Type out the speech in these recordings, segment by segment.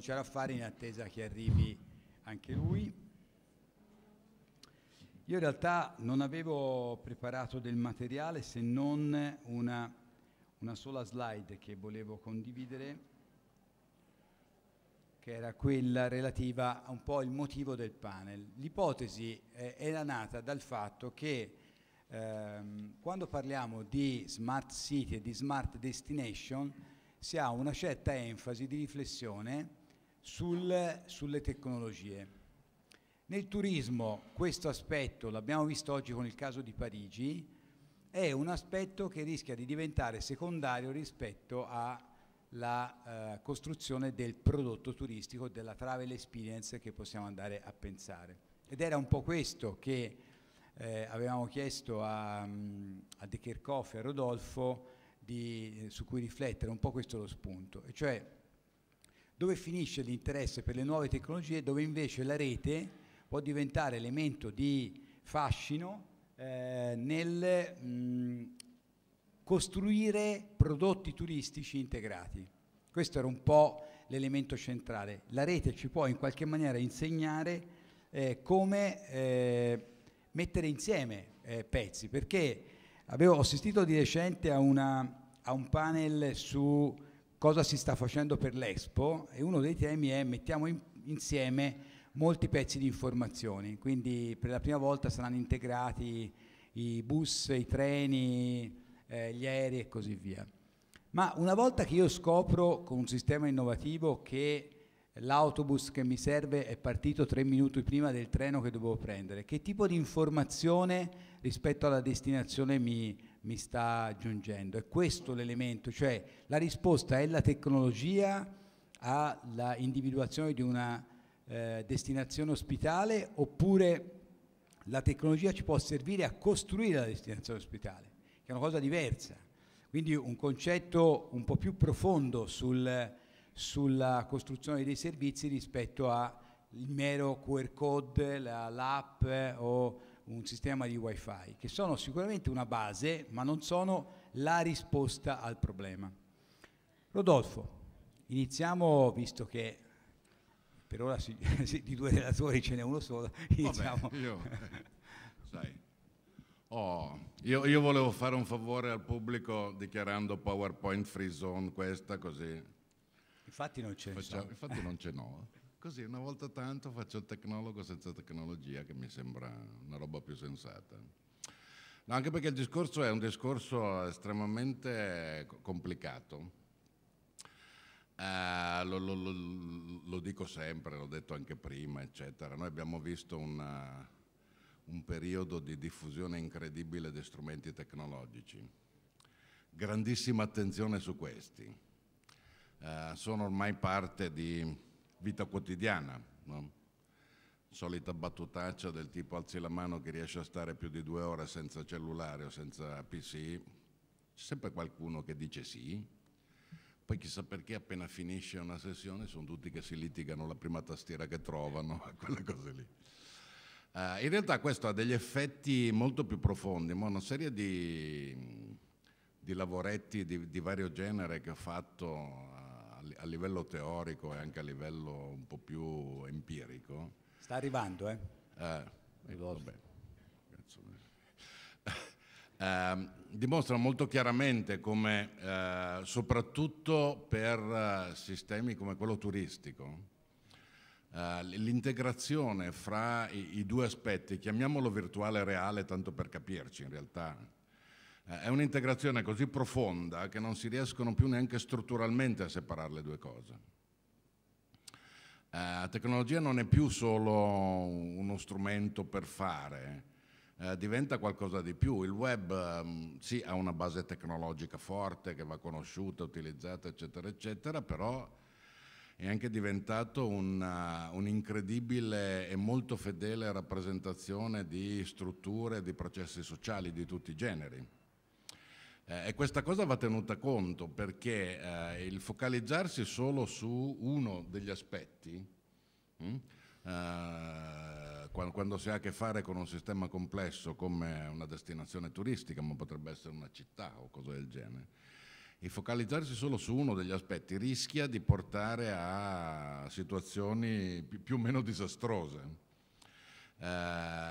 cominciare a fare in attesa che arrivi anche lui. Io in realtà non avevo preparato del materiale se non una, una sola slide che volevo condividere, che era quella relativa a un po' il motivo del panel. L'ipotesi eh, era nata dal fatto che ehm, quando parliamo di smart city e di smart destination si ha una certa enfasi di riflessione sul, sulle tecnologie. Nel turismo questo aspetto, l'abbiamo visto oggi con il caso di Parigi, è un aspetto che rischia di diventare secondario rispetto alla eh, costruzione del prodotto turistico, della travel experience che possiamo andare a pensare. Ed era un po' questo che eh, avevamo chiesto a, mm, a De Kerkhoff e a Rodolfo di, eh, su cui riflettere, un po' questo è lo spunto, e cioè dove finisce l'interesse per le nuove tecnologie, dove invece la rete può diventare elemento di fascino eh, nel mh, costruire prodotti turistici integrati. Questo era un po' l'elemento centrale. La rete ci può in qualche maniera insegnare eh, come eh, mettere insieme eh, pezzi, perché avevo assistito di recente a, una, a un panel su cosa si sta facendo per l'Expo e uno dei temi è mettiamo in, insieme molti pezzi di informazioni, quindi per la prima volta saranno integrati i bus, i treni, eh, gli aerei e così via. Ma una volta che io scopro con un sistema innovativo che l'autobus che mi serve è partito tre minuti prima del treno che dovevo prendere, che tipo di informazione rispetto alla destinazione mi, mi sta aggiungendo. È questo l'elemento, cioè la risposta è la tecnologia alla individuazione di una eh, destinazione ospitale oppure la tecnologia ci può servire a costruire la destinazione ospitale, che è una cosa diversa. Quindi un concetto un po' più profondo sul, sulla costruzione dei servizi rispetto al mero QR code, l'app la, eh, o un sistema di wifi, che sono sicuramente una base, ma non sono la risposta al problema. Rodolfo, iniziamo, visto che per ora si, di due relatori ce n'è uno solo, iniziamo. Vabbè, io, sai, oh, io, io volevo fare un favore al pubblico dichiarando PowerPoint free zone questa così. Infatti non ce n'è. Infatti non ce n'ho. Così una volta tanto faccio il tecnologo senza tecnologia, che mi sembra una roba più sensata. No, anche perché il discorso è un discorso estremamente complicato. Uh, lo, lo, lo, lo, dico sempre, l'ho detto anche prima, eccetera. Noi abbiamo visto una, un periodo di diffusione incredibile di strumenti tecnologici. Grandissima attenzione su questi. Uh, sono ormai parte di vita quotidiana. No? Solita battutaccia del tipo alzi la mano che riesce a stare più di due ore senza cellulare o senza PC. C'è sempre qualcuno che dice sì. Poi chissà perché appena finisce una sessione sono tutti che si litigano la prima tastiera che trovano, quelle cose lì. Uh, in realtà questo ha degli effetti molto più profondi, ma una serie di, di lavoretti di, di, vario genere che ho fatto a livello teorico e anche a livello un po' più empirico. Sta arrivando, eh? eh, eh ehm, dimostra molto chiaramente come, eh, soprattutto per eh, sistemi come quello turistico, eh, l'integrazione fra i, i due aspetti, chiamiamolo virtuale e reale, tanto per capirci in realtà, eh, è un'integrazione così profonda che non si riescono più neanche strutturalmente a separare le due cose. Eh, la tecnologia non è più solo uno strumento per fare, eh, diventa qualcosa di più. Il web ehm, sì ha una base tecnologica forte che va conosciuta, utilizzata, eccetera, eccetera, però è anche diventato un'incredibile un eh, e molto fedele rappresentazione di strutture e di processi sociali di tutti i generi. Eh, e questa cosa va tenuta conto perché eh, il focalizzarsi solo su uno degli aspetti, mh, mm, eh, quando, quando, si ha a che fare con un sistema complesso come una destinazione turistica, ma potrebbe essere una città o cose del genere, e focalizzarsi solo su uno degli aspetti rischia di portare a situazioni più, o meno disastrose. Eh,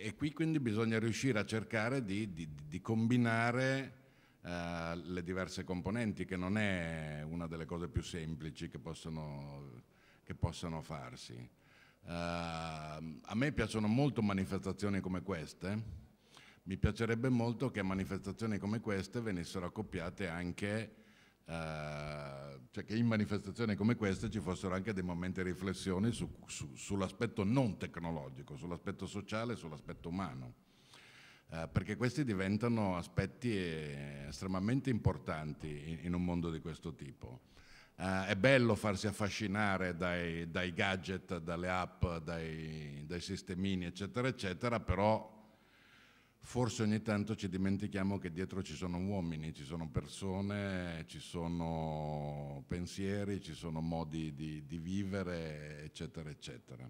e qui quindi bisogna riuscire a cercare di, di, di combinare eh, le diverse componenti, che non è una delle cose più semplici che possono, che possono farsi. Eh, a me piacciono molto manifestazioni come queste, mi piacerebbe molto che manifestazioni come queste venissero accoppiate anche eh, cioè che in manifestazioni come queste ci fossero anche dei momenti di riflessione su, su, sull'aspetto non tecnologico, sull'aspetto sociale, sull'aspetto umano, eh, perché questi diventano aspetti eh, estremamente importanti in, in un mondo di questo tipo. Uh, è bello farsi affascinare dai, dai gadget, dalle app, dai, dai, sistemini, eccetera, eccetera, però forse ogni tanto ci dimentichiamo che dietro ci sono uomini, ci sono persone, ci sono pensieri, ci sono modi di, di vivere, eccetera, eccetera.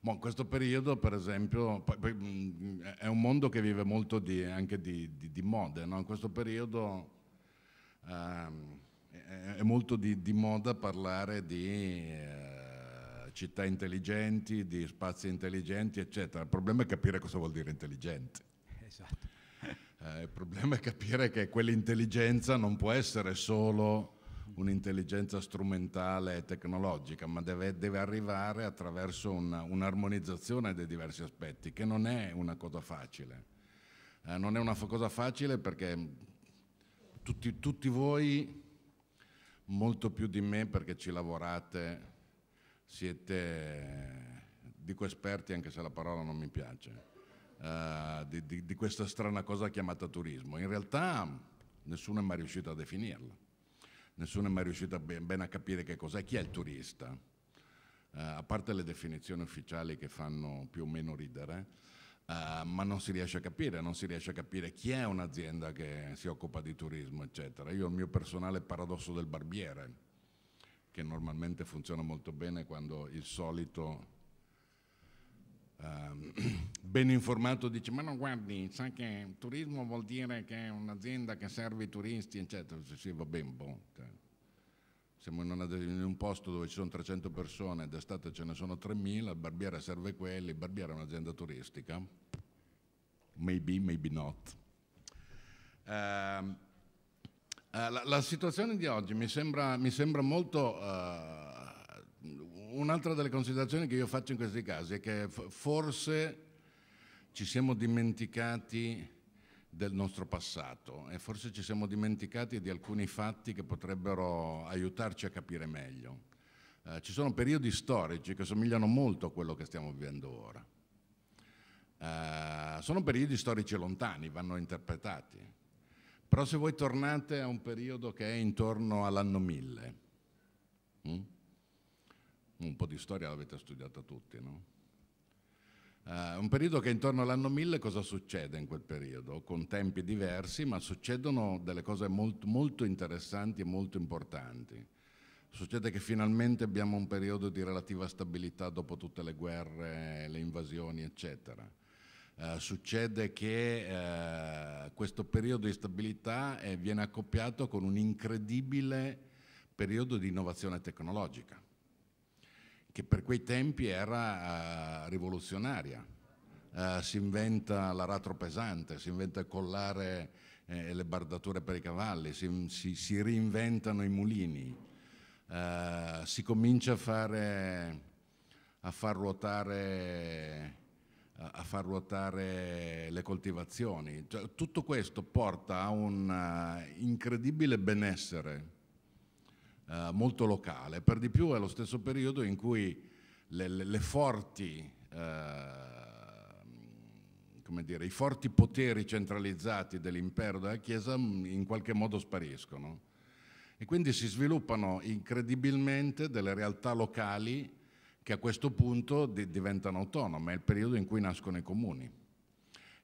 Bon, questo periodo, per esempio, mm, è un mondo che vive molto di, anche di, di, di mode. No? In questo periodo ehm, è molto di, moda parlare di... Eh, città intelligenti, di spazi intelligenti, eccetera. Il problema è capire cosa vuol dire intelligente. Esatto. Eh, il problema è capire che quell'intelligenza non può essere solo un'intelligenza strumentale e tecnologica, ma deve, deve arrivare attraverso una, un'armonizzazione dei diversi aspetti, che non è una cosa facile. Eh, non è una cosa facile perché tutti, tutti voi, molto più di me perché ci lavorate siete, dico esperti anche se la parola non mi piace, uh, di, di, di questa strana cosa chiamata turismo. In realtà nessuno è mai riuscito a definirla, nessuno è mai riuscito ben, ben a capire che cos'è, chi è il turista. Uh, a parte le definizioni ufficiali che fanno più o meno ridere, uh, ma non si riesce a capire, non si riesce a capire chi è un'azienda che si occupa di turismo, eccetera. Io ho il mio personale paradosso del barbiere, che normalmente funziona molto bene quando il solito um, ben informato dice ma non guardi, sai che turismo vuol dire che è un'azienda che serve i turisti, eccetera, sì, sì va bene, boh. Cioè, siamo in, una, in, un posto dove ci sono 300 persone, d'estate ce ne sono 3.000, il barbiere serve quelli, il barbiere è un'azienda turistica, maybe, maybe not. Um, eh, la, la, situazione di oggi mi sembra, mi sembra molto... Eh, un'altra delle considerazioni che io faccio in questi casi è che forse ci siamo dimenticati del nostro passato e forse ci siamo dimenticati di alcuni fatti che potrebbero aiutarci a capire meglio. Eh, ci sono periodi storici che somigliano molto a quello che stiamo vivendo ora. Eh, sono periodi storici lontani, vanno interpretati. Però se voi tornate a un periodo che è intorno all'anno 1000, mm? un po' di storia l'avete studiata tutti, no? Uh, un periodo che intorno all'anno 1000 cosa succede in quel periodo? Con tempi diversi, ma succedono delle cose molto, molto interessanti e molto importanti. Succede che finalmente abbiamo un periodo di relativa stabilità dopo tutte le guerre, le invasioni, eccetera eh, succede che eh, questo periodo di stabilità eh, viene accoppiato con un incredibile periodo di innovazione tecnologica, che per quei tempi era eh, rivoluzionaria. Eh, si inventa l'aratro pesante, si inventa il collare e le bardature per i cavalli, si, si, si reinventano i mulini, si comincia a fare a far ruotare a far ruotare le coltivazioni. Cioè, tutto questo porta a un eh, incredibile benessere eh, molto locale, per di più è lo stesso periodo in cui le, le, le forti, eh, dire, i forti poteri centralizzati dell'impero della Chiesa mm, in qualche modo spariscono. E quindi si sviluppano incredibilmente delle realtà locali che a questo punto di diventano autonome, è il periodo in cui nascono i comuni.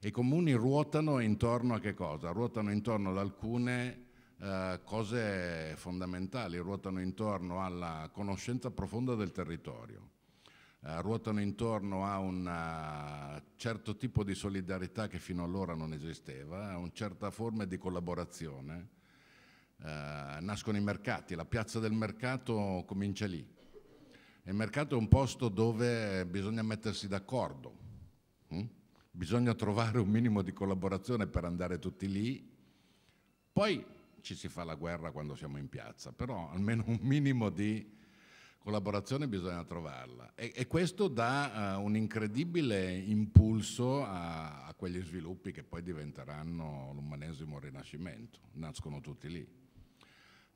E I comuni ruotano intorno a che cosa? Ruotano intorno ad alcune eh, cose fondamentali, ruotano intorno alla conoscenza profonda del territorio, eh, ruotano intorno a un eh, certo tipo di solidarietà che fino allora non esisteva, a una certa forma di collaborazione, eh, nascono i mercati, la piazza del mercato comincia lì, il mercato è un posto dove bisogna mettersi d'accordo, hm? bisogna trovare un minimo di collaborazione per andare tutti lì, poi ci si fa la guerra quando siamo in piazza, però almeno un minimo di collaborazione bisogna trovarla e, e questo dà uh, un incredibile impulso a, a quegli sviluppi che poi diventeranno l'umanesimo rinascimento, nascono tutti lì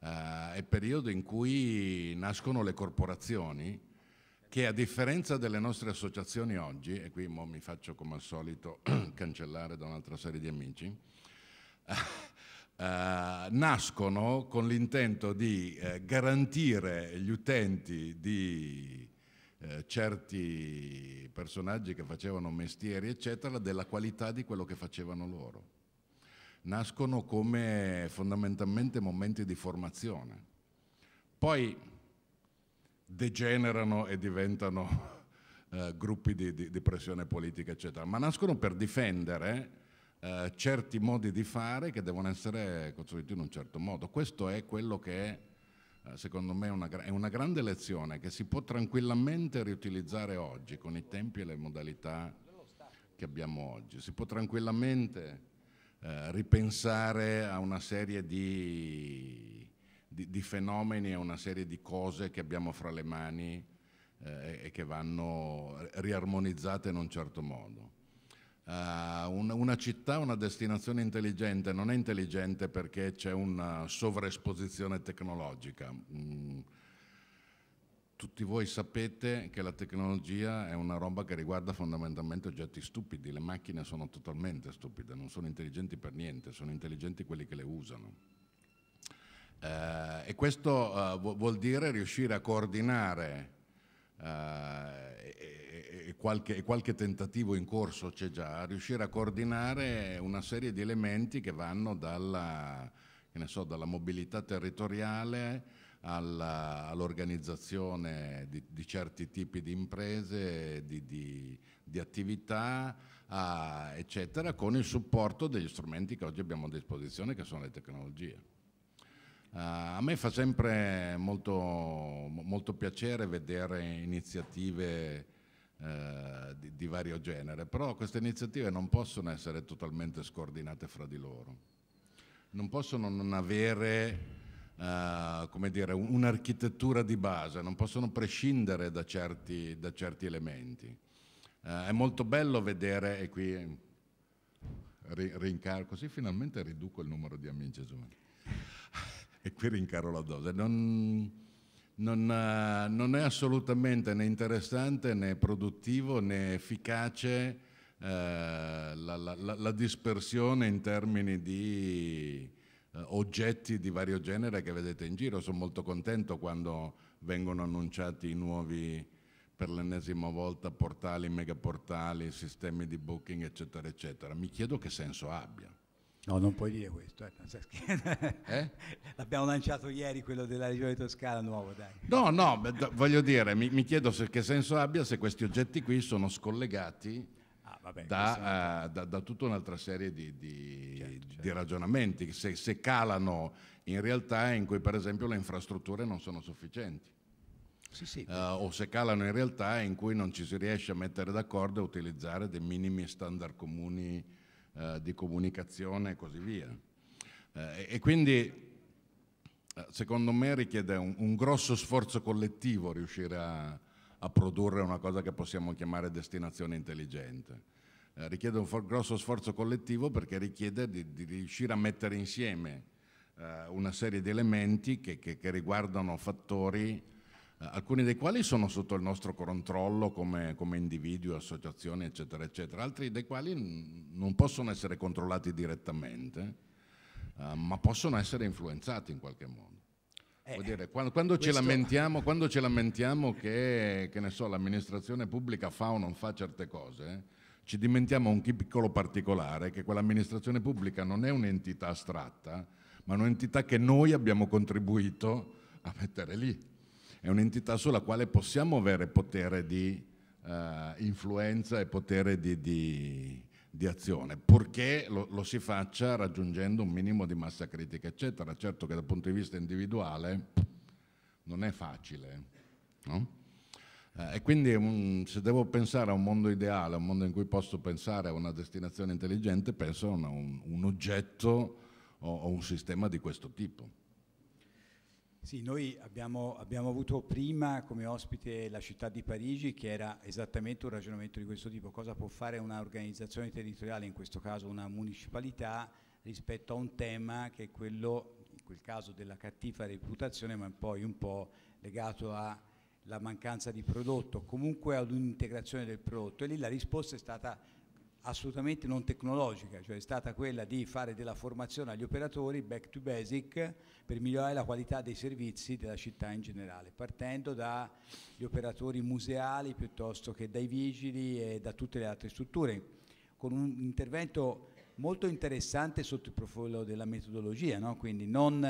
eh, è il periodo in cui nascono le corporazioni che a differenza delle nostre associazioni oggi, e qui mi faccio come al solito cancellare da un'altra serie di amici, eh, nascono con l'intento di eh, garantire gli utenti di eh, certi personaggi che facevano mestieri, eccetera, della qualità di quello che facevano loro nascono come fondamentalmente momenti di formazione. Poi degenerano e diventano eh, gruppi di, di, di, pressione politica, eccetera, ma nascono per difendere eh, certi modi di fare che devono essere costruiti in un certo modo. Questo è quello che eh, secondo me è una, è una, grande lezione che si può tranquillamente riutilizzare oggi con i tempi e le modalità che abbiamo oggi. Si può tranquillamente eh, ripensare a una serie di, di, di, fenomeni, a una serie di cose che abbiamo fra le mani eh, e che vanno riarmonizzate in un certo modo. Uh, un, una città, una destinazione intelligente non è intelligente perché c'è una sovraesposizione tecnologica. Mm tutti voi sapete che la tecnologia è una roba che riguarda fondamentalmente oggetti stupidi, le macchine sono totalmente stupide, non sono intelligenti per niente, sono intelligenti quelli che le usano. Eh, e questo eh, vuol dire riuscire a coordinare eh, e, e, qualche, e qualche tentativo in corso c'è già, riuscire a coordinare una serie di elementi che vanno dalla, che so, dalla mobilità territoriale all'organizzazione di, di, certi tipi di imprese, di, di, di attività, a, eccetera, con il supporto degli strumenti che oggi abbiamo a disposizione, che sono le tecnologie. Uh, a me fa sempre molto, molto piacere vedere iniziative uh, di, vario genere, però queste iniziative non possono essere totalmente scordinate fra di loro, non possono non avere Uh, come dire, un'architettura di base, non possono prescindere da certi, da certi elementi. Uh, è molto bello vedere, e qui ri, rincaro, così finalmente riduco il numero di amici e qui rincaro la dose. Non, non, uh, non, è assolutamente né interessante né produttivo né efficace la, la, la, dispersione in termini di eh, oggetti di vario genere che vedete in giro. Sono molto contento quando vengono annunciati i nuovi, per l'ennesima volta, portali, megaportali, sistemi di booking, eccetera, eccetera. Mi chiedo che senso abbia. No, non puoi dire questo. Eh? Eh? L'abbiamo lanciato ieri quello della Regione Toscana nuovo, dai. No, no, voglio dire, mi, mi chiedo se, che senso abbia se questi oggetti qui sono scollegati Vabbè, da, uh, da, da, tutta un'altra serie di, di, certo, certo. di ragionamenti. Se, se, calano in realtà in cui per esempio le infrastrutture non sono sufficienti. Sì, sì. Uh, o se calano in realtà in cui non ci si riesce a mettere d'accordo e utilizzare dei minimi standard comuni uh, di comunicazione e così via. E, e, quindi secondo me richiede un, un, grosso sforzo collettivo riuscire a, a produrre una cosa che possiamo chiamare destinazione intelligente. Eh, richiede un grosso sforzo collettivo perché richiede di, di riuscire a mettere insieme eh, una serie di elementi che, che, che riguardano fattori, eh, alcuni dei quali sono sotto il nostro controllo come, come individui, associazioni, eccetera, eccetera, altri dei quali non possono essere controllati direttamente, eh, ma possono essere influenzati in qualche modo. Eh, dire, quando, quando, questo... ci quando, ci lamentiamo, che, che so, l'amministrazione pubblica fa o non fa certe cose, ci dimentichiamo un piccolo particolare, che quell'amministrazione pubblica non è un'entità astratta, ma un'entità che noi abbiamo contribuito a mettere lì. È un'entità sulla quale possiamo avere potere di eh, influenza e potere di, di, di azione, purché lo, lo, si faccia raggiungendo un minimo di massa critica, eccetera. Certo che dal punto di vista individuale non è facile. No? Eh, e quindi un, se devo pensare a un mondo ideale, a un mondo in cui posso pensare a una destinazione intelligente, penso a una, un, un, oggetto o, o un sistema di questo tipo. Sì, noi abbiamo, abbiamo, avuto prima come ospite la città di Parigi che era esattamente un ragionamento di questo tipo, cosa può fare un'organizzazione territoriale, in questo caso una municipalità, rispetto a un tema che è quello, in quel caso della cattiva reputazione, ma poi un po' legato a la mancanza di prodotto, comunque ad un'integrazione del prodotto e lì la risposta è stata assolutamente non tecnologica, cioè è stata quella di fare della formazione agli operatori back to basic per migliorare la qualità dei servizi della città in generale, partendo dagli operatori museali piuttosto che dai vigili e da tutte le altre strutture, con un intervento molto interessante sotto il profilo della metodologia, no? quindi non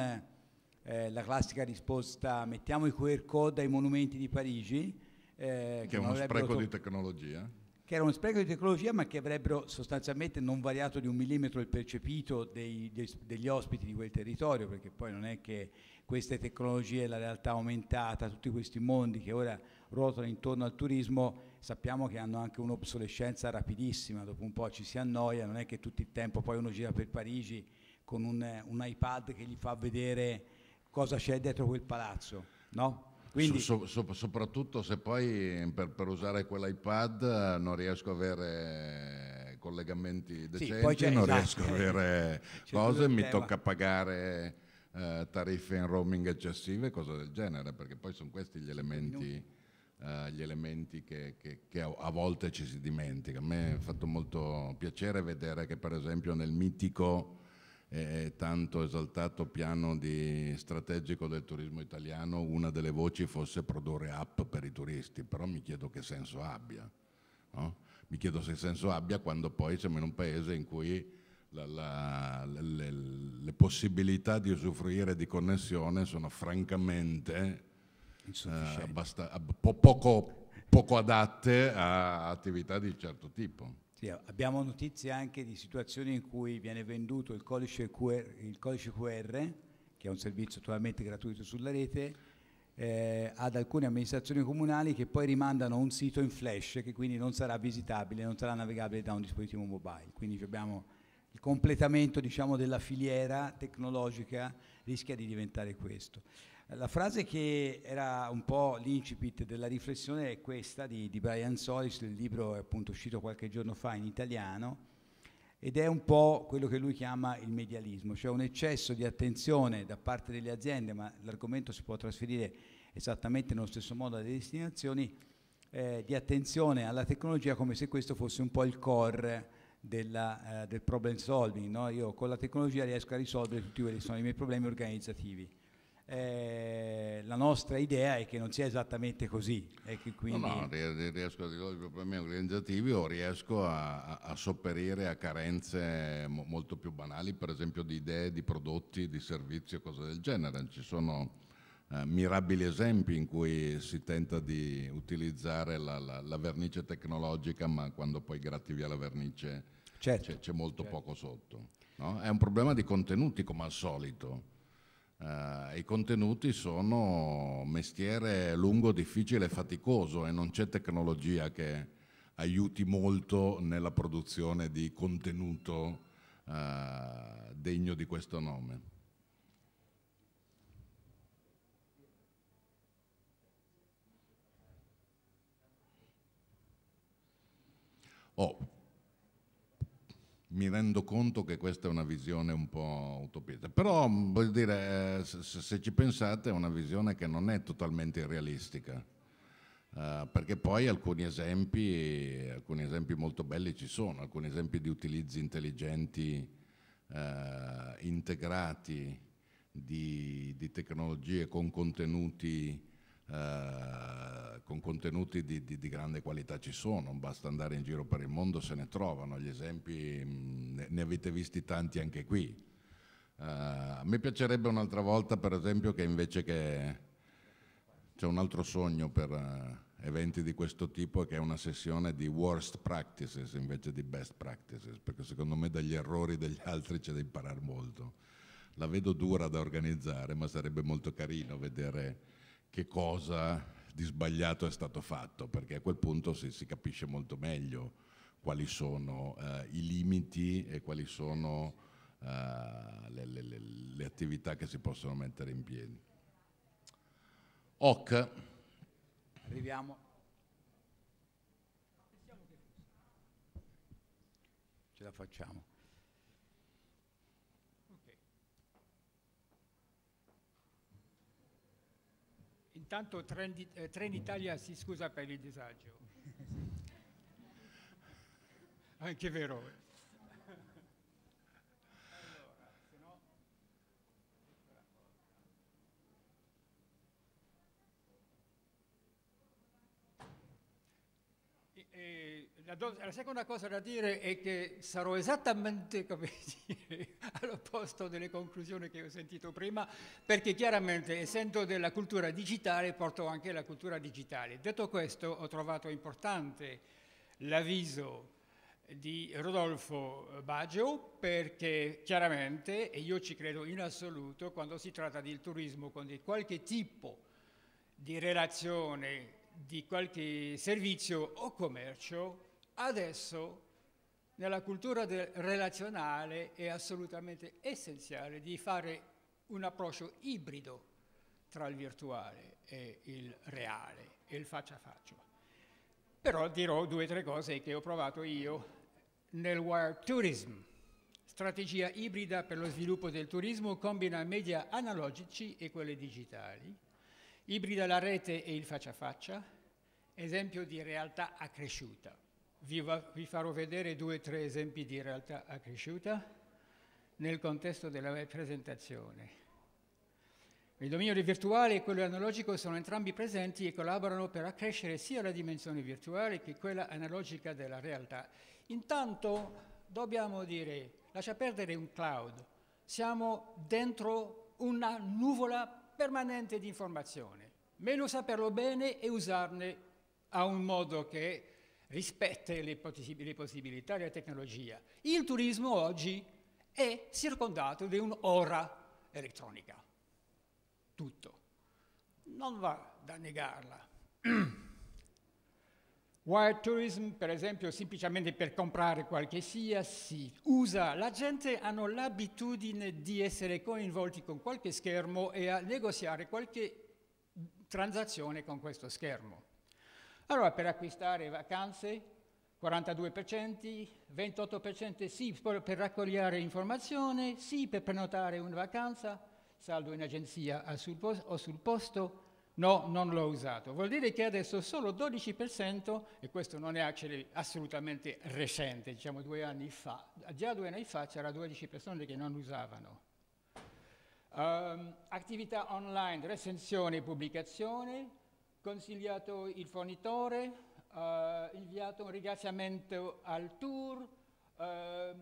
eh, la classica risposta mettiamo i QR code ai monumenti di Parigi. Eh, che, che è uno spreco di tecnologia. Che era uno spreco di tecnologia ma che avrebbero sostanzialmente non variato di un millimetro il percepito dei, dei, degli ospiti di quel territorio, perché poi non è che queste tecnologie, la realtà aumentata, tutti questi mondi che ora ruotano intorno al turismo, sappiamo che hanno anche un'obsolescenza rapidissima, dopo un po' ci si annoia, non è che tutto il tempo poi uno gira per Parigi con un, un iPad che gli fa vedere cosa c'è dietro quel palazzo, no? Quindi... So, so, soprattutto se poi per, per usare quell'iPad non riesco a avere collegamenti decenti, sì, non esatto, riesco a avere cose, mi tocca pagare eh, tariffe in roaming eccessive, cose del genere, perché poi sono questi gli elementi, eh, gli elementi che, che, che, a volte ci si dimentica. A me è fatto molto piacere vedere che per esempio nel mitico eh, tanto esaltato piano strategico del turismo italiano una delle voci fosse produrre app per i turisti, però mi chiedo che senso abbia. No? Mi chiedo se senso abbia quando poi siamo in un paese in cui la, la, le, le, possibilità di usufruire di connessione sono francamente eh, poco, poco, adatte a attività di certo tipo. Sì, abbiamo notizie anche di situazioni in cui viene venduto il codice QR, il codice QR che è un servizio totalmente gratuito sulla rete, eh, ad alcune amministrazioni comunali che poi rimandano un sito in flash che quindi non sarà visitabile, non sarà navigabile da un dispositivo mobile. Quindi abbiamo il completamento diciamo, della filiera tecnologica rischia di diventare questo. La frase che era un po' l'incipit della riflessione è questa di, di Brian Solis, il libro è appunto uscito qualche giorno fa in italiano ed è un po' quello che lui chiama il medialismo, cioè un eccesso di attenzione da parte delle aziende, ma l'argomento si può trasferire esattamente nello stesso modo alle destinazioni, eh, di attenzione alla tecnologia come se questo fosse un po' il core della, eh, del problem solving. No? Io con la tecnologia riesco a risolvere tutti quelli che sono i miei problemi organizzativi eh, la nostra idea è che non sia esattamente così. E che Quindi... No, no, riesco a risolvere i problemi organizzativi o riesco a, a sopperire a carenze mo, molto più banali, per esempio di idee, di prodotti, di servizi o cose del genere. Ci sono eh, mirabili esempi in cui si tenta di utilizzare la, la, la vernice tecnologica, ma quando poi gratti via la vernice certo, c'è, molto certo. poco sotto. No? È un problema di contenuti come al solito eh, i contenuti sono mestiere lungo, difficile e faticoso e non c'è tecnologia che aiuti molto nella produzione di contenuto eh, degno di questo nome. Oh, mi rendo conto che questa è una visione un po' utopista, però mm, voglio dire, eh, se, se ci pensate è una visione che non è totalmente irrealistica, eh, perché poi alcuni esempi, alcuni esempi, molto belli ci sono, alcuni esempi di utilizzi intelligenti, eh, integrati di, di, tecnologie con contenuti eh, con contenuti di, di, di, grande qualità ci sono, basta andare in giro per il mondo, se ne trovano, gli esempi mh, mm, ne avete visti tanti anche qui. Uh, a me piacerebbe un'altra volta, per esempio, che invece che c'è un altro sogno per uh, eventi di questo tipo che è una sessione di worst practices invece di best practices, perché secondo me dagli errori degli altri c'è da imparare molto. La vedo dura da organizzare, ma sarebbe molto carino vedere che cosa di sbagliato è stato fatto, perché a quel punto si, si capisce molto meglio quali sono eh, i limiti e quali sono eh, le, le, le, le, attività che si possono mettere in piedi. OC. Arriviamo. Ce la facciamo. Intanto Trenitalia eh, si scusa per il disagio. Anche vero. La, la, seconda cosa da dire è che sarò esattamente dire, all'opposto delle conclusioni che ho sentito prima, perché chiaramente essendo della cultura digitale porto anche la cultura digitale. Detto questo, ho trovato importante l'avviso di Rodolfo Baggio perché chiaramente, e io ci credo in assoluto, quando si tratta del turismo con di qualche tipo di relazione di qualche servizio o commercio, adesso nella cultura del relazionale è assolutamente essenziale di fare un approccio ibrido tra il virtuale e il reale e il faccia a faccia. Però dirò due o tre cose che ho provato io nel Wire Tourism. Strategia ibrida per lo sviluppo del turismo combina media analogici e quelle digitali, ibrida la rete e il faccia a faccia, esempio di realtà accresciuta vi, va, vi farò vedere due o tre esempi di realtà accresciuta nel contesto della presentazione. Il dominio virtuale e quello analogico sono entrambi presenti e collaborano per accrescere sia la dimensione virtuale che quella analogica della realtà. Intanto dobbiamo dire, lascia perdere un cloud, siamo dentro una nuvola permanente di informazione. Meno saperlo bene e usarne a un modo che rispetta le, possib- le possibilità della tecnologia. Il turismo oggi è circondato da un'ora elettronica. Tutto. Non va da negarla. Wild tourism, per esempio, semplicemente per comprare qualche sia, si USA, la gente ha l'abitudine di essere coinvolti con qualche schermo e a negoziare qualche transazione con questo schermo. Allora, per acquistare vacanze, 42%, 28% sì per raccogliere informazioni, sì per prenotare una vacanza, saldo in agenzia o sul posto, no, non l'ho usato. Vuol dire che adesso solo 12%, e questo non è assolutamente recente, diciamo due anni fa, già due anni fa c'era 12 persone che non usavano. Um, attività online, recensione e pubblicazione, consigliato il fornitore, eh, inviato un ringraziamento al tour, eh,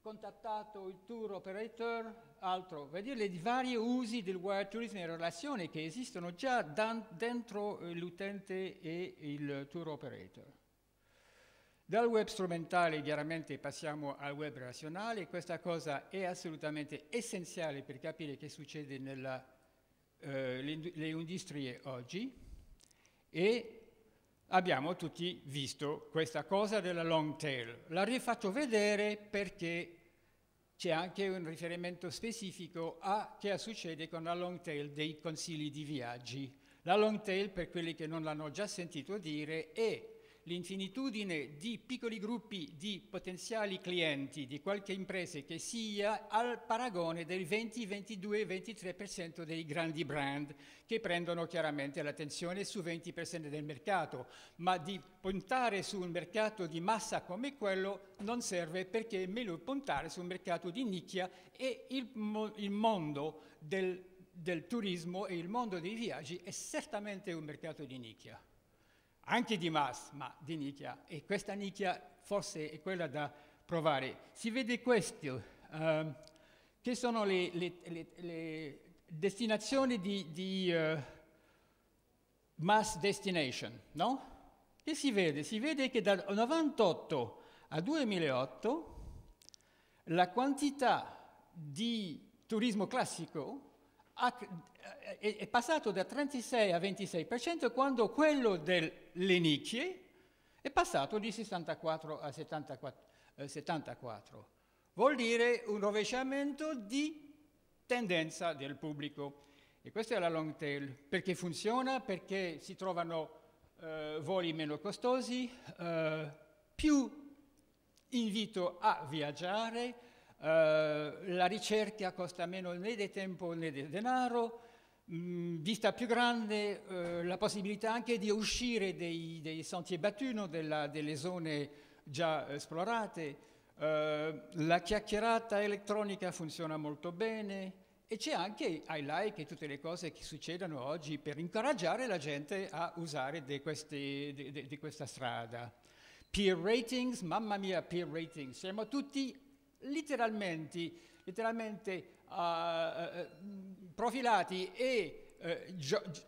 contattato il tour operator, altro. Vedete i vari usi del wire tourism in relazione che esistono già dentro eh, l'utente e il tour operator. Dal web strumentale chiaramente passiamo al web razionale, questa cosa è assolutamente essenziale per capire che succede nelle eh, industrie oggi e abbiamo tutti visto questa cosa della long tail. La rifaccio vedere perché c'è anche un riferimento specifico a che succede con la long tail dei consigli di viaggi. La long tail, per quelli che non l'hanno già sentito dire, è l'infinitudine di piccoli gruppi di potenziali clienti di qualche impresa che sia al paragone del 20, 22, 23% dei grandi brand che prendono chiaramente l'attenzione su 20% del mercato, ma di puntare su un mercato di massa come quello non serve perché è meglio puntare su un mercato di nicchia e il, il mondo del del turismo e il mondo dei viaggi è certamente un mercato di nicchia anche di massa, ma di nicchia, e questa nicchia forse è quella da provare. Si vede questo, uh, che sono le, le, le, le destinazioni di, di uh, mass destination, no? Che si vede? Si vede che dal 1998 al 2008 la quantità di turismo classico eh, è passato da 36 a 26% quando quello delle nicchie è passato di 64 a 74, eh, 74. Vuol dire un rovesciamento di tendenza del pubblico. E questa è la long tail, perché funziona, perché si trovano eh, voli meno costosi, eh, più invito a viaggiare, eh, la ricerca costa meno né di tempo né di denaro, mh, mm, vista più grande eh, la possibilità anche di uscire dei, dei sentieri battuti, delle zone già esplorate, eh, la chiacchierata elettronica funziona molto bene e c'è anche i like e tutte le cose che succedono oggi per incoraggiare la gente a usare di, queste, di, di, di questa strada. Peer ratings, mamma mia, peer ratings, siamo tutti letteralmente, letteralmente uh, profilati e eh,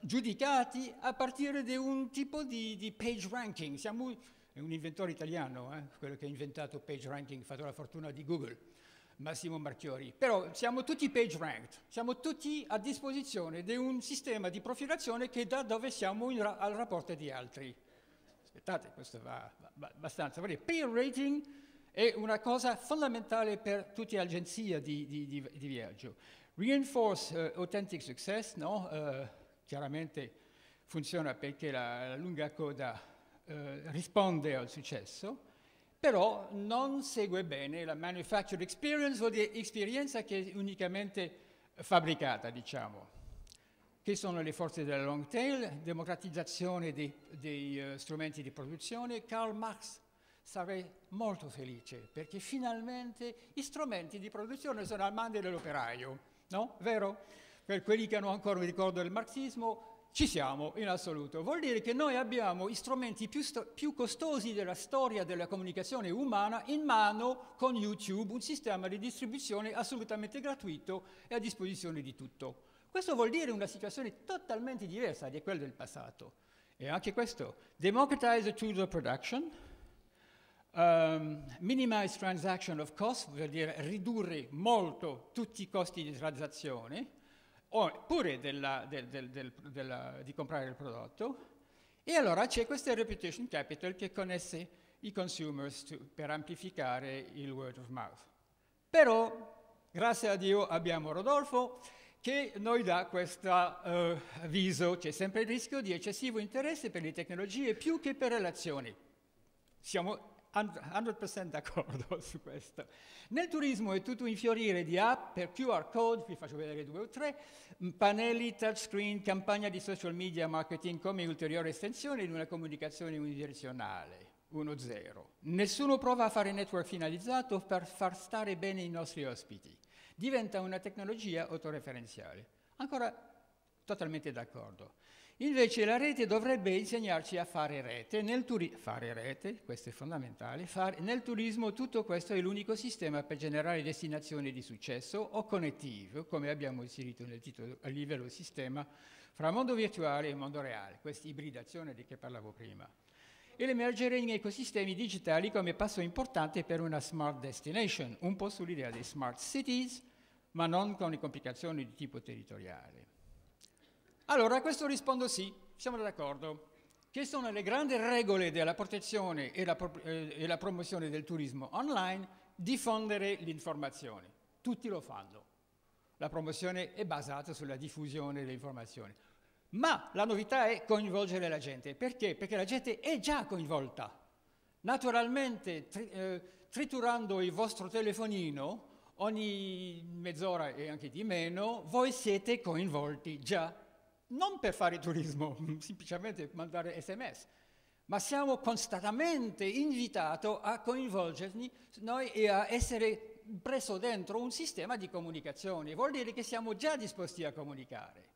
giudicati a partire da un tipo di, di, page ranking. Siamo un, inventore italiano, eh, quello che ha inventato page ranking, fatto la fortuna di Google, Massimo Marchiori. Però siamo tutti page ranked, siamo tutti a disposizione di un sistema di profilazione che dà dove siamo ra al rapporto di altri. Aspettate, questo va, va, va abbastanza. Peer rating è una cosa fondamentale per tutte le agenzie di, di, di, di viaggio. Reinforce uh, Authentic Success, no? uh, chiaramente funziona perché la, la lunga coda uh, risponde al successo, però non segue bene la manufactured experience o di esperienza che è unicamente fabbricata, diciamo. Che sono le forze della long tail, democratizzazione dei, dei strumenti di produzione, Karl Marx sarei molto felice perché finalmente gli strumenti di produzione sono al mando dell'operaio, no? Vero? Per quelli che hanno ancora un ricordo del marxismo, ci siamo in assoluto. Vuol dire che noi abbiamo gli strumenti più, più, costosi della storia della comunicazione umana in mano con YouTube, un sistema di distribuzione assolutamente gratuito e a disposizione di tutto. Questo vuol dire una situazione totalmente diversa di quella del passato. E anche questo, democratize the tools of production, Um, ehm, minimize transaction of cost vuol dire ridurre molto tutti i costi di transazione, oppure della, del, del, del, della, di comprare il prodotto. E allora c'è questa reputation capital che connesse i consumers to, per amplificare il word of mouth. Però, grazie a Dio, abbiamo Rodolfo che noi dà questo uh, eh, avviso, c'è sempre il rischio di eccessivo interesse per le tecnologie più che per relazioni. Siamo 100% d'accordo su questo. Nel turismo è tutto un fiorire di app per QR code, vi faccio vedere due o tre, mm, pannelli, touchscreen, campagna di social media marketing come ulteriore estensione di una comunicazione unidirezionale. 1-0. Nessuno prova a fare network finalizzato per far stare bene i nostri ospiti. Diventa una tecnologia autoreferenziale. Ancora totalmente d'accordo. Invece la rete dovrebbe insegnarci a fare rete, nel turi- fare rete, questo è fondamentale, fare- nel turismo tutto questo è l'unico sistema per generare destinazioni di successo o connettive, come abbiamo inserito nel titolo, a livello sistema, fra mondo virtuale e mondo reale, questa ibridazione di cui parlavo prima. E l'emergere in ecosistemi digitali come passo importante per una smart destination, un po' sull'idea di smart cities, ma non con le complicazioni di tipo territoriale. Allora, a questo rispondo sì, siamo d'accordo. Che sono le grandi regole della protezione e la, pro- eh, e la promozione del turismo online? Diffondere l'informazione. Tutti lo fanno. La promozione è basata sulla diffusione delle informazioni. Ma la novità è coinvolgere la gente. Perché? Perché la gente è già coinvolta. Naturalmente, tri- eh, triturando il vostro telefonino, ogni mezz'ora e anche di meno, voi siete coinvolti già non per fare turismo, semplicemente mandare sms, ma siamo costantemente invitati a coinvolgerci noi e a essere preso dentro un sistema di comunicazione. Vuol dire che siamo già disposti a comunicare,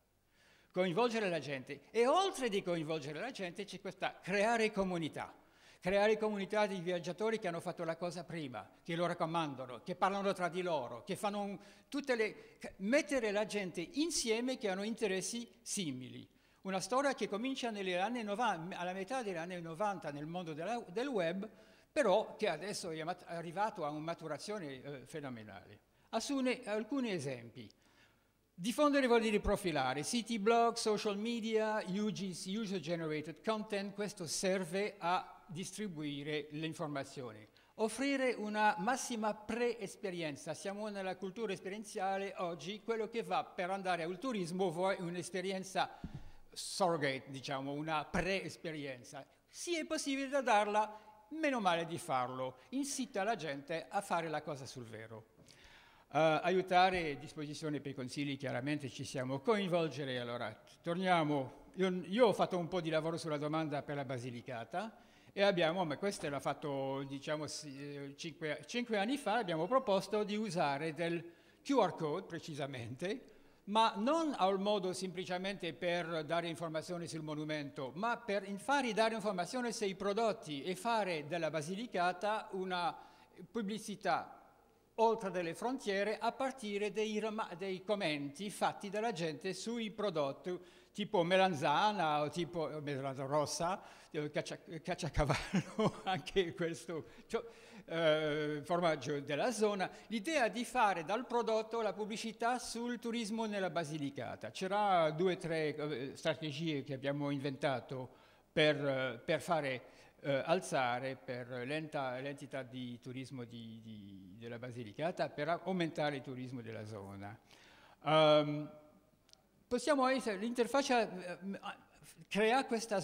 coinvolgere la gente. E oltre di coinvolgere la gente c'è questa creare comunità creare comunità di viaggiatori che hanno fatto la cosa prima, che lo raccomandano, che parlano tra di loro, che fanno un, tutte le... mettere la gente insieme che hanno interessi simili. Una storia che comincia novanta, alla metà degli anni 90 nel mondo della, del web, però che adesso è arrivato a una maturazione eh, fenomenale. Assume alcuni esempi. Diffondere vuol dire profilare, siti, blog, social media, UGC, user generated content, questo serve a distribuire le informazioni. Offrire una massima pre-esperienza, siamo nella cultura esperienziale oggi, quello che va per andare al turismo vuoi un'esperienza surrogate, diciamo, una pre-esperienza. Sì, è possibile da darla, meno male di farlo, insita la gente a fare la cosa sul vero. Uh, aiutare, disposizione per i consigli, chiaramente ci siamo, coinvolgere, allora torniamo, io, io, ho fatto un po' di lavoro sulla domanda per la Basilicata, e abbiamo, ma questo l'ha fatto diciamo 5, 5 eh, anni fa, abbiamo proposto di usare del QR code precisamente, ma non al modo semplicemente per dare informazioni sul monumento, ma per fare dare informazioni sui prodotti e fare della Basilicata una pubblicità oltre delle frontiere a partire dei, dei commenti fatti dalla gente sui prodotti tipo melanzana o tipo eh, melanzana rossa, eh, caccia, cacciacavallo, anche questo cioè, eh, formaggio della zona, l'idea di fare dal prodotto la pubblicità sul turismo nella Basilicata. C'era due o tre eh, strategie che abbiamo inventato per, per fare alzare per l'entità di turismo di, di, della Basilicata, per aumentare il turismo della zona. Um, possiamo essere, l'interfaccia eh, eh, crea questa,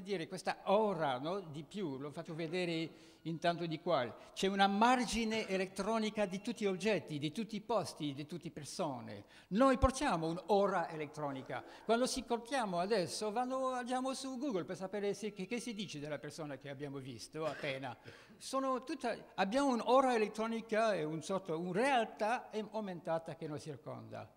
dire, questa aura no? di più, lo faccio vedere intanto di qua, c'è una margine elettronica di tutti gli oggetti, di tutti i posti, di tutte le persone. Noi portiamo un'ora elettronica, quando si colpiamo adesso vanno, andiamo su Google per sapere se, che, che, si dice della persona che abbiamo visto appena. Tutta, abbiamo un'ora elettronica e un sorto, una realtà aumentata che noi circonda.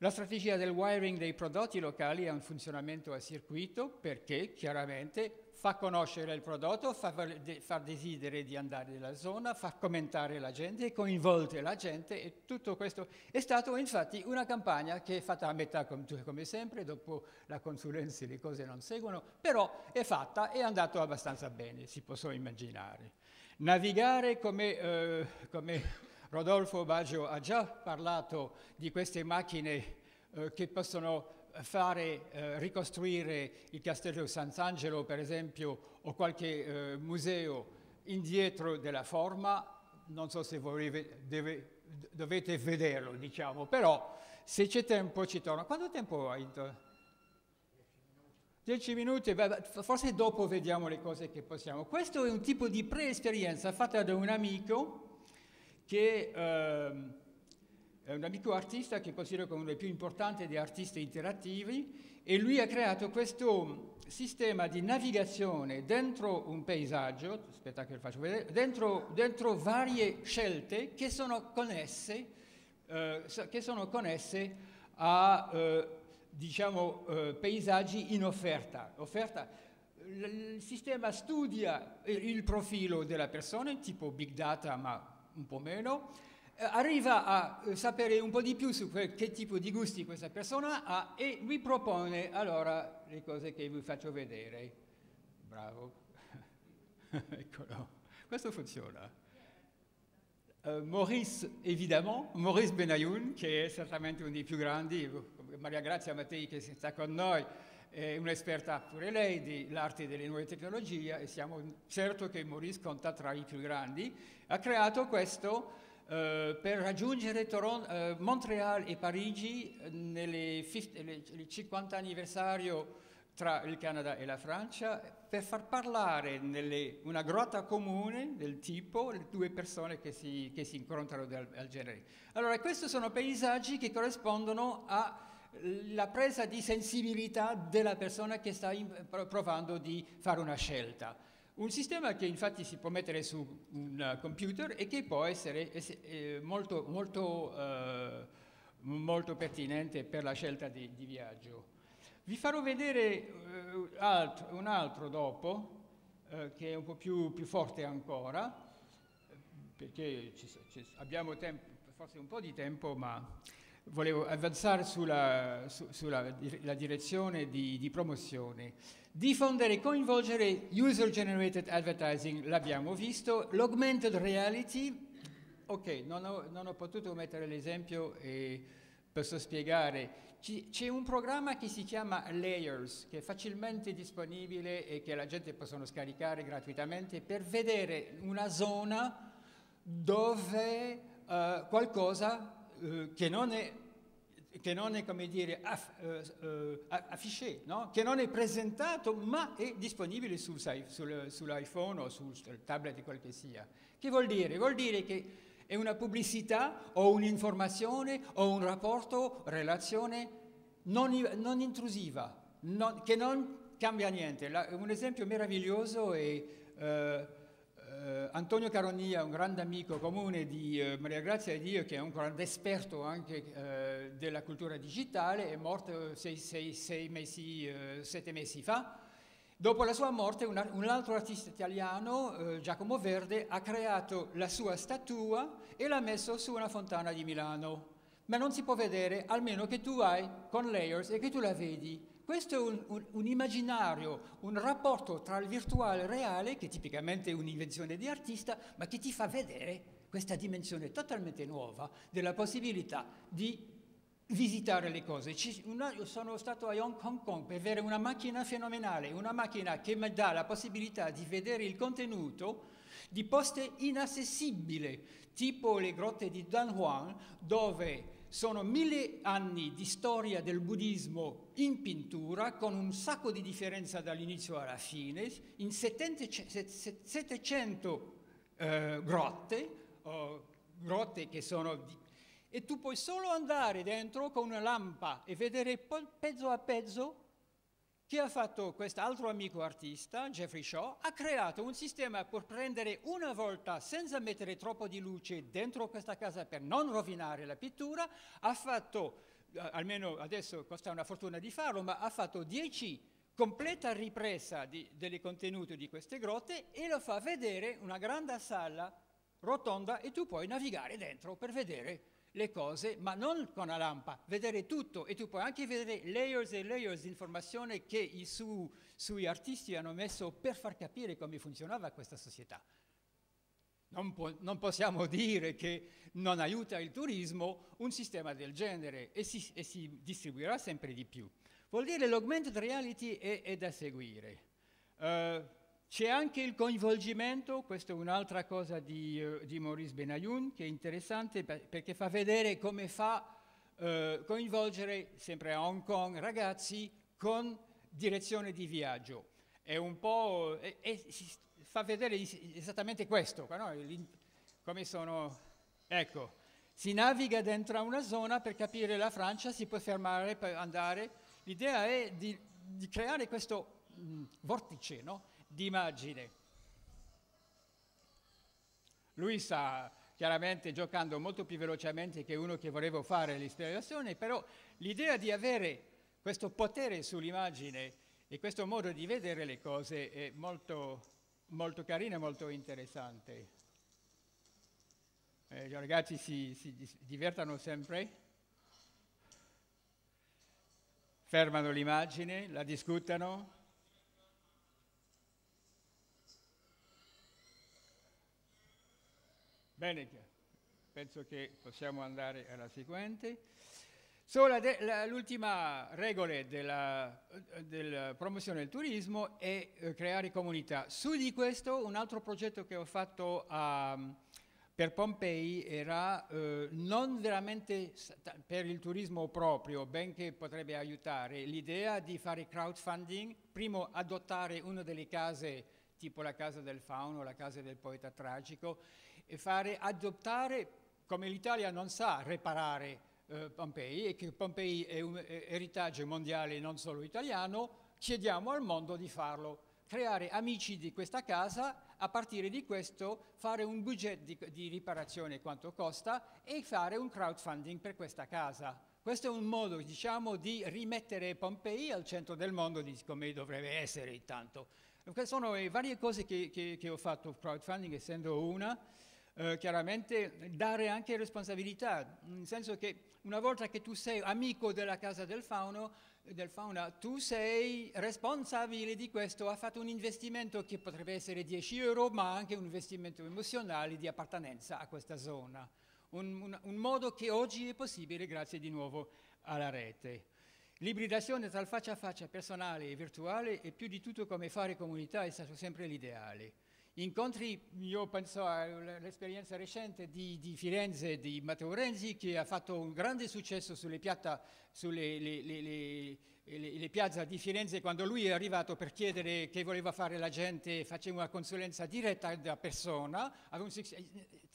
La strategia del wiring dei prodotti locali è un funzionamento a circuito perché chiaramente fa conoscere il prodotto, fa, fa desidere di andare nella zona, fa commentare la gente, coinvolge la gente e tutto questo è stato infatti una campagna che è fatta a metà cioè, come sempre, dopo la consulenza le cose non seguono, però è fatta e è andato abbastanza bene, si possono immaginare. Navigare come, eh, come Rodolfo Baggio ha già parlato di queste macchine eh, che possono fare eh, ricostruire il castello Sant'Angelo, per esempio, o qualche eh, museo indietro della forma, non so se voi deve, dovete vederlo, diciamo, però se c'è tempo ci torno. Quanto tempo hai? Dieci minuti, Beh, forse dopo vediamo le cose che possiamo. Questo è un tipo di preesperienza fatta da un amico che ehm, è un amico artista che considero come uno dei più importanti degli artisti interattivi e lui ha creato questo sistema di navigazione dentro un paesaggio, aspetta che lo faccio vedere, dentro, dentro varie scelte che sono connesse, eh, che sono connesse a eh, diciamo, eh, paesaggi in offerta. offerta il sistema studia il profilo della persona, tipo big data, ma un po' meno, eh, arriva a eh, sapere un po' di più su quel, che tipo di gusti questa persona ha e vi propone allora le cose che vi faccio vedere. Bravo, eccolo, questo funziona. Uh, Maurice, évidemment, Maurice Benayoun, che è certamente uno dei più grandi, Maria Grazia Mattei che sta con noi, è un'esperta pure lei dell'arte delle nuove tecnologie e siamo certo che Maurice conta tra i più grandi, ha creato questo eh, per raggiungere Toron- eh, Montreal e Parigi eh, nel 50 anniversario tra il Canada e la Francia per far parlare nelle, una grotta comune del tipo le due persone che si, che si incontrano del, al genere. Allora, questi sono paesaggi che corrispondono a la presa di sensibilità della persona che sta provando di fare una scelta. Un sistema che infatti si può mettere su un computer e che può essere eh, eh, molto, molto, eh, molto, pertinente per la scelta di, di viaggio. Vi farò vedere eh, altro, un altro dopo, eh, che è un po' più, più forte ancora, perché ci, ci, abbiamo tempo, forse un po' di tempo, ma volevo avanzare sulla, su, sulla direzione di, di, promozione. Diffondere e coinvolgere user generated advertising, l'abbiamo visto, l'augmented reality, ok, non ho, non ho potuto mettere l'esempio e eh, posso spiegare. C'è un programma che si chiama Layers, che è facilmente disponibile e che la gente possono scaricare gratuitamente per vedere una zona dove uh, qualcosa eh, che non è, che non è dire, aff, eh, eh affiché, no? che non è presentato ma è disponibile sul, sul, sull'iPhone o sul, sul tablet quel che sia. Che vuol dire? Vuol dire che è una pubblicità o un'informazione o un rapporto, relazione non, non intrusiva, non, che non cambia niente. La, un esempio meraviglioso è... Eh, eh, Antonio Caronia, un grande amico comune di eh, Maria Grazia e di Dio, che è un grande esperto anche eh, della cultura digitale, è morto sei, sei, sei mesi, eh, sette mesi fa. Dopo la sua morte un, un altro artista italiano, eh, Giacomo Verde, ha creato la sua statua e l'ha messo su una fontana di Milano. Ma non si può vedere, almeno che tu vai con layers e che tu la vedi. Questo è un, un, un, immaginario, un rapporto tra il virtuale e il reale, che tipicamente è un'invenzione di artista, ma che ti fa vedere questa dimensione totalmente nuova della possibilità di visitare le cose. Ci, una, io sono stato a Hong Kong per vedere una macchina fenomenale, una macchina che mi dà la possibilità di vedere il contenuto di poste inaccessibili, tipo le grotte di Dan Juan, dove sono mille anni di storia del buddismo in pintura, con un sacco di differenza dall'inizio alla fine, in 700 eh, grotte, oh, grotte che sono... Di... e tu puoi solo andare dentro con una lampa e vedere pezzo a pezzo che ha fatto quest'altro amico artista, Jeffrey Shaw, ha creato un sistema per prendere una volta senza mettere troppo di luce dentro questa casa per non rovinare la pittura, ha fatto, eh, almeno adesso costa una fortuna di farlo, ma ha fatto 10 completa ripresa di, delle di queste grotte e lo fa vedere una grande sala rotonda e tu puoi navigare dentro per vedere le cose, ma non con la lampa, vedere tutto e tu puoi anche vedere layers e layers di informazione che i su, sui artisti hanno messo per far capire come funzionava questa società. Non, po non, possiamo dire che non aiuta il turismo un sistema del genere e si, e si distribuirà sempre di più. Vuol dire l'augmented reality è, è, da seguire. Uh, c'è anche il coinvolgimento, questa è un'altra cosa di, eh, di Maurice Benayoun che è interessante perché fa vedere come fa uh, coinvolgere, sempre a Hong Kong, ragazzi con direzione di viaggio. È un po'... E, eh, e fa vedere esattamente questo, no? come sono... Ecco, si naviga dentro una zona per capire la Francia, si può fermare per andare. L'idea è di, di creare questo mh, mm, vortice, no? d'immagine. Lui sta chiaramente giocando molto più velocemente che uno che voleva fare l'ispirazione, però l'idea di avere questo potere sull'immagine e questo modo di vedere le cose è molto, molto carino e molto interessante. Eh, I ragazzi si, si divertano sempre, fermano l'immagine, la discutano, Bene, penso che possiamo andare alla seguente. Solo l'ultima regola della, della, promozione del turismo è eh, creare comunità. Su di questo un altro progetto che ho fatto um, per Pompei era eh, non veramente per il turismo proprio, benché potrebbe aiutare, l'idea di fare crowdfunding, primo adottare una delle case tipo la casa del fauno, la casa del poeta tragico, e fare adottare, come l'Italia non sa riparare eh, Pompei e che Pompei è un eritaggio mondiale non solo italiano, chiediamo al mondo di farlo, creare amici di questa casa, a partire di questo fare un budget di, di riparazione quanto costa e fare un crowdfunding per questa casa. Questo è un modo, diciamo, di rimettere Pompei al centro del mondo, come dovrebbe essere intanto. Queste sono le varie cose che, che, che ho fatto, crowdfunding essendo una, eh, chiaramente dare anche responsabilità, nel senso che una volta che tu sei amico della casa del fauno, del fauna, tu sei responsabile di questo, ha fatto un investimento che potrebbe essere 10 euro, ma anche un investimento emozionale di appartenenza a questa zona. Un, un, un modo che oggi è possibile grazie di nuovo alla rete. L'ibridazione tra il faccia a faccia personale e virtuale è più di tutto come fare comunità è stato sempre l'ideale incontri, io penso all'esperienza recente di, di, Firenze di Matteo Renzi che ha fatto un grande successo sulle, piatta, sulle le, le, le, piazze di Firenze quando lui è arrivato per chiedere che voleva fare la gente, faceva una consulenza diretta da persona,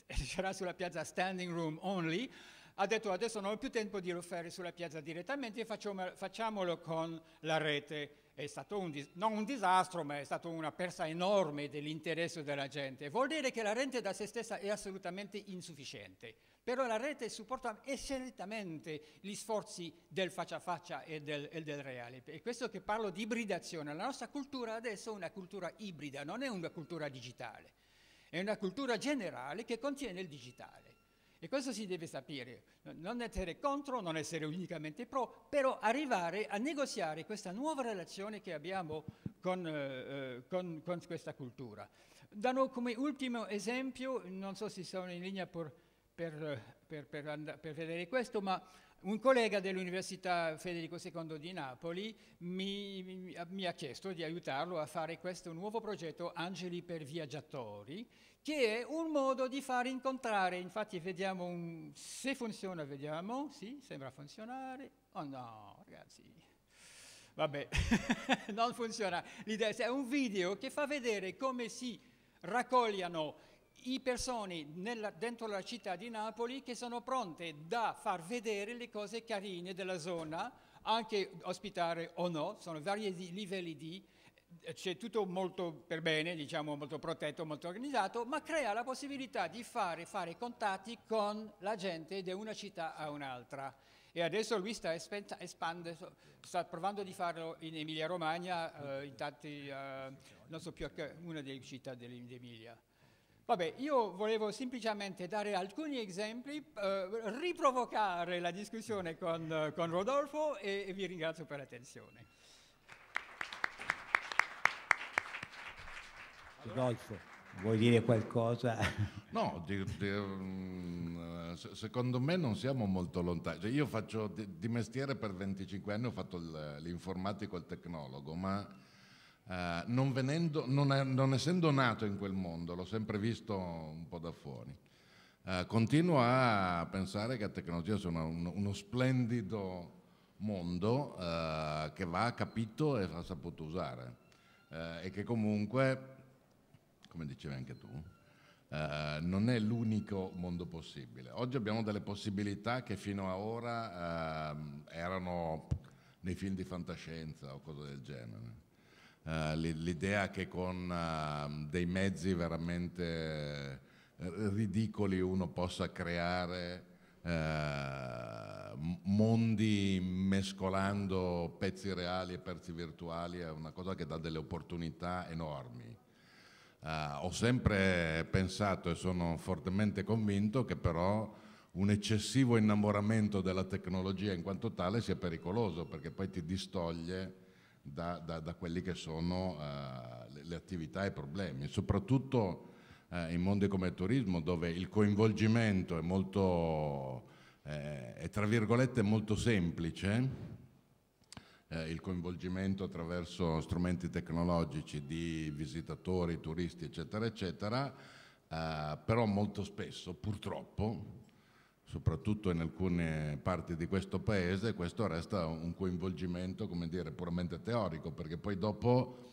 c'era eh, sulla piazza standing room only, ha detto adesso non ho più tempo di lo fare sulla piazza direttamente, facciamolo, facciamolo con la rete è stato un non un disastro, ma è stata una persa enorme dell'interesse della gente. Vuol dire che la rete da se stessa è assolutamente insufficiente, però la rete supporta eccellentemente gli sforzi del faccia a faccia e del, e del reale. E questo che parlo di ibridazione, la nostra cultura adesso è una cultura ibrida, non è una cultura digitale, è una cultura generale che contiene il digitale. E questo si deve sapere, non essere contro, non essere unicamente pro, però arrivare a negoziare questa nuova relazione che abbiamo con, eh, eh con, con questa cultura. Danno come ultimo esempio, non so se sono in linea per, per, per, per vedere questo, ma un collega dell'Università Federico II di Napoli mi, mi, mi, ha chiesto di aiutarlo a fare questo nuovo progetto Angeli per Viaggiatori, che è un modo di far incontrare, infatti vediamo un, se funziona, vediamo, sì, sembra funzionare, oh no, ragazzi, vabbè, non funziona, l'idea cioè, è un video che fa vedere come si raccogliano i persone nella, dentro la città di Napoli che sono pronte da far vedere le cose carine della zona, anche ospitare o no, sono vari livelli di c'è tutto molto per bene, diciamo molto protetto, molto organizzato, ma crea la possibilità di fare, fare contatti con la gente da una città a un'altra. E adesso lui sta espandendo, sta provando di farlo in Emilia Romagna, eh, in tanti, eh, non so più una delle città dell'Emilia. Vabbè, io volevo semplicemente dare alcuni esempi, eh, riprovocare la discussione con, con Rodolfo e, e vi ringrazio per l'attenzione. Rodolfo, vuoi dire qualcosa? No, di, di, mm, secondo me non siamo molto lontani. Cioè io faccio di, di, mestiere per 25 anni, ho fatto l'informatico e il tecnologo, ma eh, non, venendo, non, è, non, essendo nato in quel mondo, l'ho sempre visto un po' da fuori. Eh, continuo a pensare che la tecnologia sia una, uno, uno splendido mondo eh, che va capito e va saputo usare eh, e che comunque come dicevi anche tu, eh, non è l'unico mondo possibile. Oggi abbiamo delle possibilità che fino ad ora eh, erano nei film di fantascienza o cose del genere. Eh, l'idea che con eh, dei mezzi veramente eh, ridicoli uno possa creare eh, mondi mescolando pezzi reali e pezzi virtuali è una cosa che dà delle opportunità enormi eh, ho sempre pensato e sono fortemente convinto che però un eccessivo innamoramento della tecnologia in quanto tale sia pericoloso perché poi ti distoglie da, da, da quelli che sono uh, le, le, attività e i problemi, soprattutto uh, in mondi come il turismo dove il coinvolgimento è molto, eh, è, tra virgolette, molto semplice eh, il coinvolgimento attraverso strumenti tecnologici di visitatori, turisti, eccetera, eccetera, eh, però molto spesso, purtroppo, soprattutto in alcune parti di questo paese, questo resta un coinvolgimento, come dire, puramente teorico, perché poi dopo...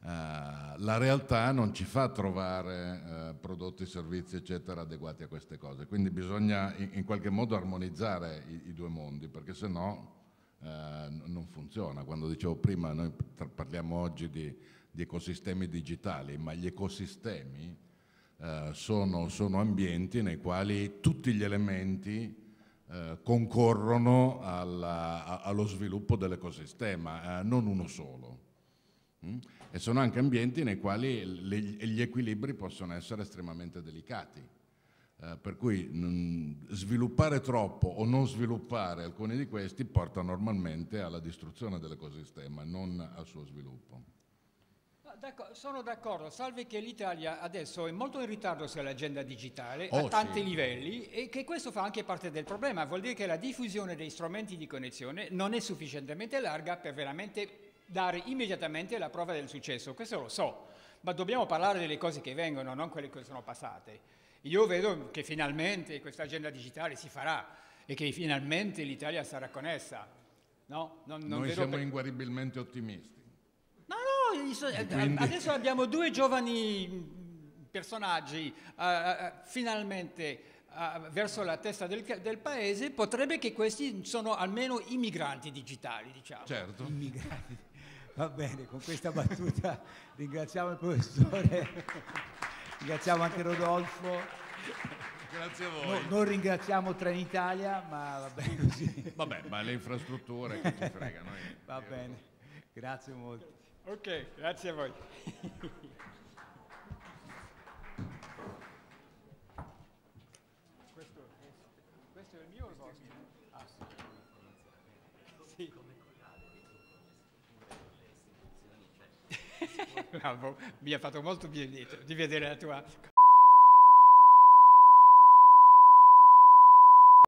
Uh, la realtà non ci fa trovare uh, prodotti, servizi, eccetera, adeguati a queste cose. Quindi bisogna in, in qualche modo armonizzare i, i, due mondi, perché se no eh, non funziona. Quando dicevo prima, noi parliamo oggi di, di ecosistemi digitali, ma gli ecosistemi eh, sono, sono, ambienti nei quali tutti gli elementi eh, concorrono alla, a, allo sviluppo dell'ecosistema, eh, non uno solo. Mm? E sono anche ambienti nei quali le, gli equilibri possono essere estremamente delicati eh, per cui mh, sviluppare troppo o non sviluppare alcuni di questi porta normalmente alla distruzione dell'ecosistema, non al suo sviluppo. Sono d'accordo, salve che l'Italia adesso è molto in ritardo sull'agenda digitale oh, a tanti sì. livelli e che questo fa anche parte del problema, vuol dire che la diffusione dei strumenti di connessione non è sufficientemente larga per veramente dare immediatamente la prova del successo, questo lo so, ma dobbiamo parlare delle cose che vengono, non quelle che sono passate. Io vedo che finalmente questa agenda digitale si farà e che finalmente l'Italia sarà connessa. No? Non, non Noi siamo per... inguaribilmente ottimisti. No, no, so... quindi... adesso abbiamo due giovani mm, personaggi uh, uh, finalmente uh, verso la testa del, del, paese, potrebbe che questi sono almeno immigranti digitali, diciamo. Certo. Immigranti. Va bene, con questa battuta ringraziamo il professore. Ringraziamo anche Rodolfo. Grazie a voi. No, non ringraziamo Trenitalia, ma va bene così. Vabbè, ma le infrastrutture che ci fregano. Eh. va bene, grazie molto. Ok, grazie a voi. no, mi ha fatto molto piacere di vedere la tua...